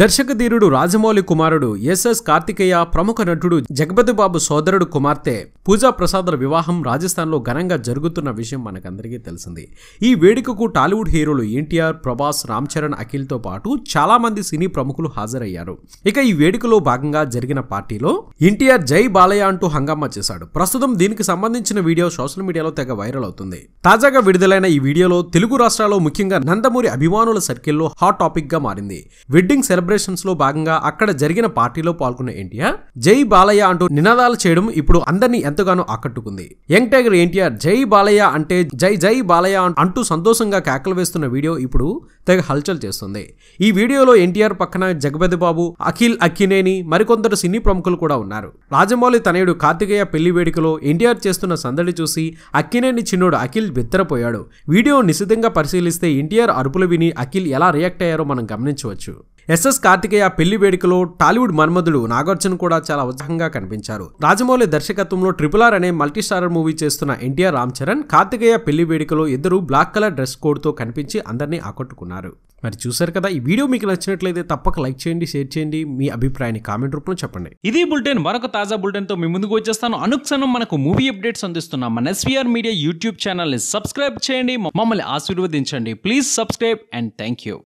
దర్శకధీరుడు రాజమౌళి కుమారుడు ఎస్ఎస్ కార్తికేయ ప్రముఖ నటుడు జగపతిబాబు సోదరుడు కుమార్తె పూజా ప్రసాద్ల వివాహం రాజస్థాన్లో ఘనంగా జరుగుతున్న విషయం మనకందరికీ తెలిసింది ఈ వేడుకకు టాలీవుడ్ హీరోలు ఎన్టీఆర్ ప్రభాస్ రామ్ చరణ్ అఖిల్తో పాటు చాలా మంది సినీ ప్రముఖులు హాజరయ్యారు ఇక ఈ వేడుకలో భాగంగా జరిగిన పార్టీలో ఎన్టీఆర్ జై బాలయ్య అంటూ హంగామా చేశాడు ప్రస్తుతం దీనికి సంబంధించిన వీడియో సోషల్ మీడియాలో తెగ వైరల్ అవుతుంది తాజాగా విడుదలైన ఈ వీడియోలో తెలుగు రాష్ట్రాల్లో ముఖ్యంగా నందమూరి అభిమానుల సర్కిల్లో హాట్ టాపిక్గా మారింది వెడ్డింగ్ లో భాగంగా అక్కడ జరిగిన పార్టీలో పాల్గొన్న ఎన్టీఆర్ జై బాలయ్య అంటూ నినాదాలు చేయడం ఇప్పుడు అందరినీ ఎంతగానో ఆకట్టుకుంది యంగ్ టైగర్ ఎన్టీఆర్ జై బాలయ్య అంటే జై జై బాలయ్య అంటూ సంతోషంగా కేకలు వేస్తున్న వీడియో ఇప్పుడు తెగ హల్చల్ చేస్తుంది ఈ వీడియోలో ఎన్టీఆర్ పక్కన జగపతి బాబు అఖిల్ అక్కినేని మరికొందరు సినీ ప్రముఖులు కూడా ఉన్నారు రాజమౌళి తనయుడు కార్తికేయ పెళ్లి వేడుకలో ఎన్టీఆర్ చేస్తున్న సందడి చూసి అక్కినేని చిన్నోడు అఖిల్ బిత్తరపోయాడు వీడియో నిశితంగా పరిశీలిస్తే ఎన్టీఆర్ అరుపులు విని అఖిల్ ఎలా రియాక్ట్ అయ్యారో మనం గమనించవచ్చు ఎస్ఎస్ కార్తికేయ పెళ్లి వేడుకలో టాలీవుడ్ మన్మధుడు నాగార్జున కూడా చాలా ఉత్సాహంగా కనిపించారు రాజమౌళి దర్శకత్వంలో ట్రిపుల్ ఆర్ అనే మల్టీస్టారర్ మూవీ చేస్తున్న ఎన్టీఆర్ రామ్ చరణ్ కార్తికేయ పెళ్లి వేడుకలో ఇద్దరు బ్లాక్ కలర్ డ్రెస్ కోడ్తో కనిపించి అందరినీ ఆకట్టుకున్నారు మరి చూసారు కదా ఈ వీడియో మీకు నచ్చినట్లయితే తప్పక లైక్ చేయండి షేర్ చేయండి మీ అభిప్రాయాన్ని కామెంట్ రూపంలో చెప్పండి ఇది బులెటిన్ మరొక తాజా తో మీ ముందుకు వచ్చేస్తాను అనుక్షణం మనకు మూవీ అప్డేట్స్ అందిస్తున్నాం మన ఎస్వీఆర్ మీడియా యూట్యూబ్ ఛానల్ని సబ్స్క్రైబ్ చేయండి మమ్మల్ని ఆశీర్వదించండి please subscribe and thank you